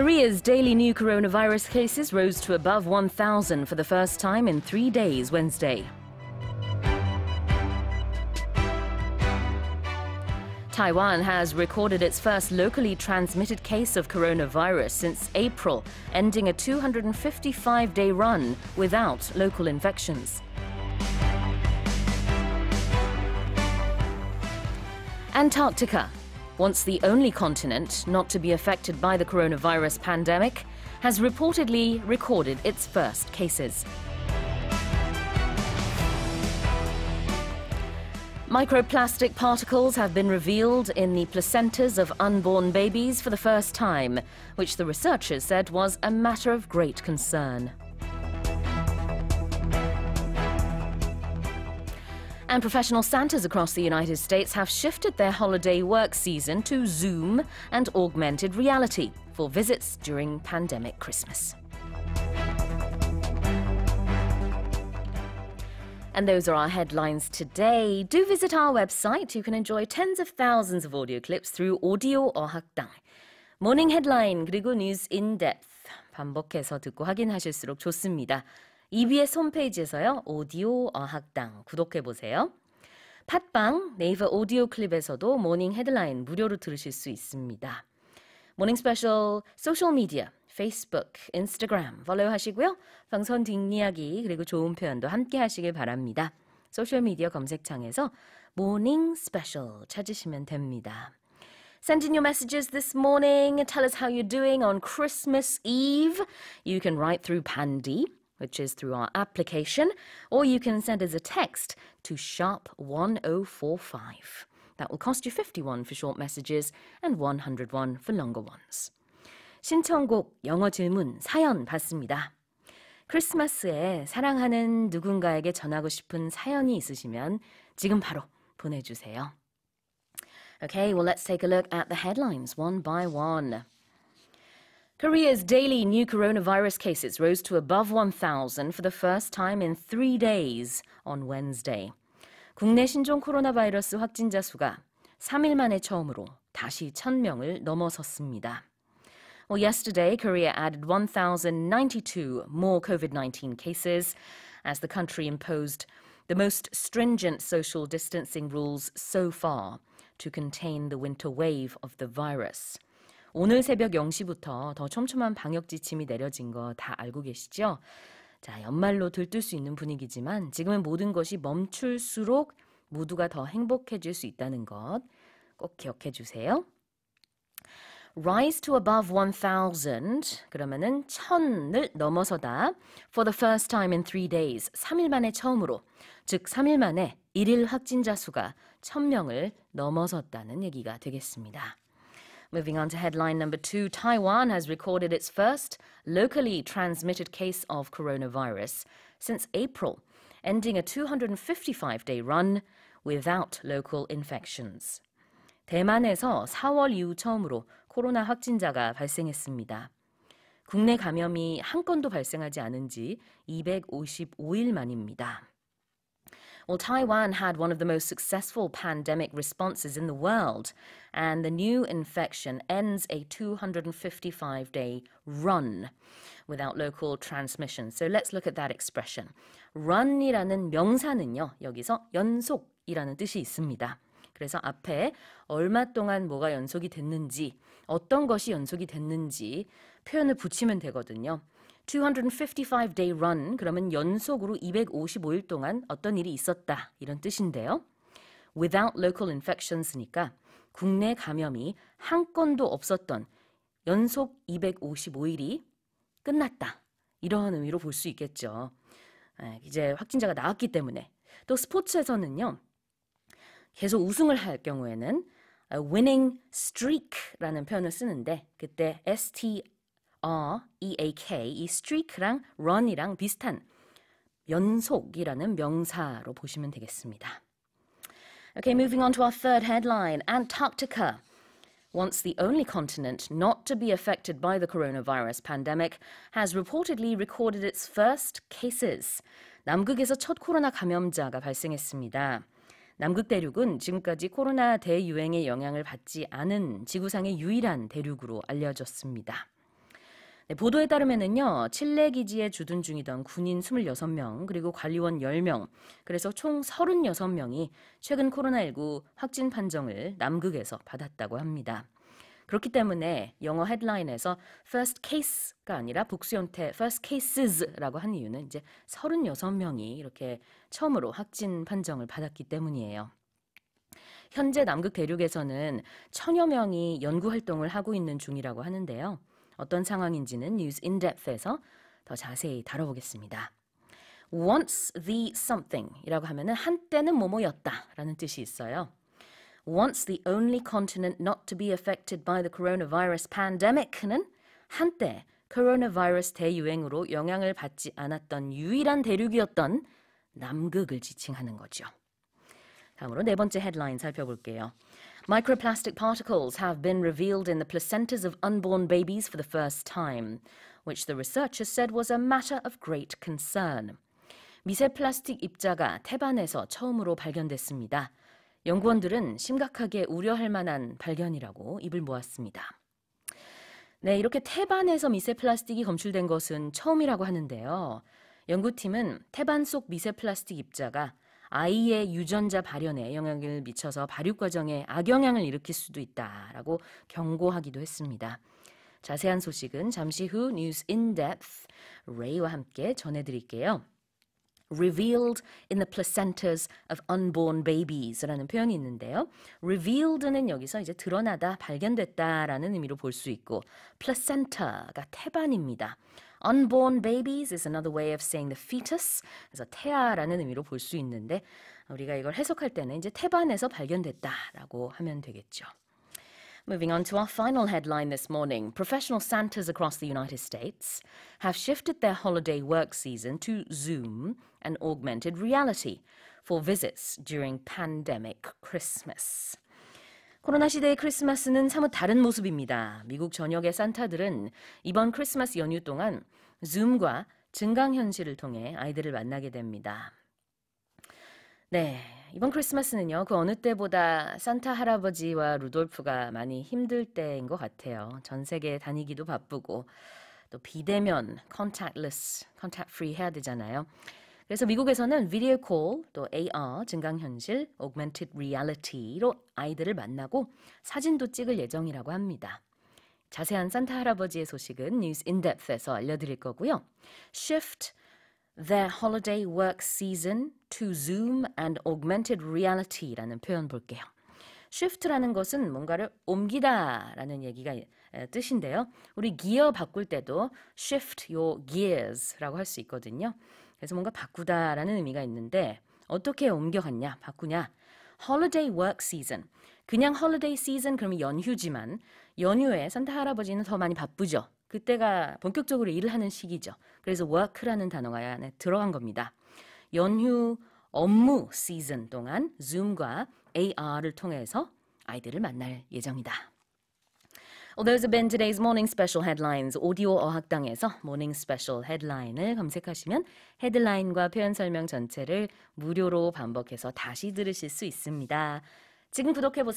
Korea's daily new coronavirus cases rose to above 1,000 for the first time in three days Wednesday. Taiwan has recorded its first locally transmitted case of coronavirus since April, ending a 255-day run without local infections. Antarctica once the only continent not to be affected by the coronavirus pandemic, has reportedly recorded its first cases. Microplastic particles have been revealed in the placentas of unborn babies for the first time, which the researchers said was a matter of great concern. And professional Santas across the United States have shifted their holiday work season to Zoom and augmented reality for visits during pandemic Christmas. And those are our headlines today. Do visit our website. You can enjoy tens of thousands of audio clips through Audio or 학당. Morning headline, 그리고 in depth. 반복해서 듣고 확인하실수록 좋습니다. EBS 홈페이지에서요. 오디오 어학당 구독해 보세요. 팟빵 네이버 오디오 클립에서도 모닝 헤드라인 무료로 들으실 수 있습니다. 모닝 스페셜 소셜 미디어 페이스북, 인스타그램 팔로우 하시고요. 방송 뒷이야기 그리고 좋은 표현도 함께 하시길 바랍니다. 소셜미디어 검색창에서 모닝 스페셜 찾으시면 됩니다. Send in your messages this morning. Tell us how you're doing on Christmas Eve. You can write through Pandy. which is through our application, or you can send us a text to sharp1045. That will cost you 51 for short messages and 101 for longer ones. 신청곡, 영어 질문, 사연 받습니다. 크리스마스에 사랑하는 누군가에게 전하고 싶은 사연이 있으시면 지금 바로 보내주세요. Okay, well, let's take a look at the headlines one by one. Korea's daily new coronavirus cases rose to above 1,000 for the first time in three days on Wednesday. 국내 신종 코로나바이러스 확진자 수가 3일 만에 처음으로 다시 1,000명을 넘어섰습니다. Well, yesterday, Korea added 1,092 more COVID 19 cases as the country imposed the most stringent social distancing rules so far to contain the winter wave of the virus. 오늘 새벽 0시부터 더 촘촘한 방역 지침이 내려진 거 다 알고 계시죠? 자, 연말로 들뜰 수 있는 분위기지만 지금은 모든 것이 멈출수록 모두가 더 행복해질 수 있다는 것 꼭 기억해 주세요. rise to above 1000 그러면은 1000을 넘어서다 for the first time in three days 3일 만에 처음으로 즉 3일 만에 1일 확진자 수가 1000명을 넘어섰다는 얘기가 되겠습니다. Moving on to headline number two Taiwan has recorded its first locally transmitted case of coronavirus since April, ending a 255 day run without local infections. 대만에서 4월 이후 처음으로 코로나 확진자가 발생했습니다. 국내 감염이 한 건도 발생하지 않은 지 255일 만입니다. Well, Taiwan had one of the most successful pandemic responses in the world, and the new infection ends a 255 day run without local transmission. So let's look at that expression. run이라는 명사는요, 여기서 연속이라는 뜻이 있습니다. 그래서 앞에 얼마 동안 뭐가 연속이 됐는지, 어떤 것이 연속이 됐는지 표현을 붙이면 되거든요. 255-day run 그러면 연속으로 255일 동안 어떤 일이 있었다 이런 뜻인데요. Without local infections니까 국내 감염이 한 건도 없었던 연속 255일이 끝났다 이러한 의미로 볼 수 있겠죠. 예, 이제 확진자가 나왔기 때문에 또 스포츠에서는요 계속 우승을 할 경우에는 winning streak라는 표현을 쓰는데 그때 s t 어, EAK 이 streak랑 run이랑 비슷한 연속이라는 명사로 보시면 되겠습니다. Okay, moving on to our third headline, Antarctica. once the only continent not to be affected by the coronavirus pandemic, has reportedly recorded its first cases. 남극에서 첫 코로나 감염자가 발생했습니다. 남극 대륙은 지금까지 코로나 대유행의 영향을 받지 않은 지구상의 유일한 대륙으로 알려졌습니다. 네, 보도에 따르면은요, 칠레 기지에 주둔 중이던 군인 26명, 그리고 관리원 10명, 그래서 총 36명이 최근 코로나19 확진 판정을 남극에서 받았다고 합니다. 그렇기 때문에 영어 헤드라인에서 first case가 아니라 복수형태 first cases라고 한 이유는 이제 36명이 이렇게 처음으로 확진 판정을 받았기 때문이에요. 현재 남극 대륙에서는 천여 명이 연구 활동을 하고 있는 중이라고 하는데요. 어떤 상황인지는 News in Depth에서 더 자세히 다뤄보겠습니다. Once the something이라고 하면은 한때는 뭐뭐였다라는 뜻이 있어요. Once the only continent not to be affected by the coronavirus pandemic는 한때 coronavirus 대유행으로 영향을 받지 않았던 유일한 대륙이었던 남극을 지칭하는 거죠. 다음으로 네 번째 헤드라인 살펴볼게요. Microplastic particles have been revealed in the placentas of unborn babies for the first time, which the researchers said was a matter of great concern. 미세 플라스틱 입자가 태반에서 처음으로 발견됐습니다. 연구원들은 심각하게 우려할 만한 발견이라고 입을 모았습니다. 네, 이렇게 태반에서 미세 플라스틱이 검출된 것은 처음이라고 하는데요. 연구팀은 태반 속 미세 플라스틱 입자가 아이의 유전자 발현에 영향을 미쳐서 발육 과정에 악영향을 일으킬 수도 있다라고 경고하기도 했습니다. 자세한 소식은 잠시 후 뉴스 인 뎁스 레이와 함께 전해드릴게요. revealed in the placentas of unborn babies라는 표현이 있는데요. revealed는 여기서 이제 드러나다, 발견됐다라는 의미로 볼 수 있고 placenta가 태반입니다. unborn babies is another way of saying the fetus. 그래서 태아라는 의미로 볼 수 있는데 우리가 이걸 해석할 때는 이제 태반에서 발견됐다라고 하면 되겠죠. Moving on to our final headline this morning. Professional Santas across the United States have shifted their holiday work season to Zoom and augmented reality for visits during pandemic Christmas. 코로나 시대의 크리스마스는 사뭇 다른 모습입니다. 미국 전역의 산타들은 이번 크리스마스 연휴 동안 줌과 증강현실을 통해 아이들을 만나게 됩니다. 네, 이번 크리스마스는요, 그 어느 때보다 산타 할아버지와 루돌프가 많이 힘들 때인 것 같아요. 전 세계 다니기도 바쁘고, 또 비대면, contactless, contact free 해야 되잖아요. 그래서 미국에서는 비디오 콜, 또 AR, 증강현실, augmented reality로 아이들을 만나고 사진도 찍을 예정이라고 합니다. 자세한 산타 할아버지의 소식은 뉴스 인덱프에서 알려드릴 거고요. Shift their holiday work season to Zoom and augmented reality라는 표현 볼게요. shift라는 것은 뭔가를 옮기다라는 얘기가 뜻인데요. 우리 기어 바꿀 때도 shift your gears라고 할 수 있거든요. 그래서 뭔가 바꾸다라는 의미가 있는데 어떻게 옮겨갔냐, 바꾸냐? holiday work season. 그냥 holiday season 그러면 연휴지만 연휴에 산타 할아버지는 더 많이 바쁘죠. 그때가 본격적으로 일을 하는 시기죠. 그래서 워크라는 단어가 안에 들어간 겁니다. 연휴 업무 시즌 동안 Zoom과 AR을 통해서 아이들을 만날 예정이다. Well, those have been today's morning special headlines. 오디오 어학당에서 morning special headline을 검색하시면 헤드라인과 표현 설명 전체를 무료로 반복해서 다시 들으실 수 있습니다. 지금 구독해 보세요.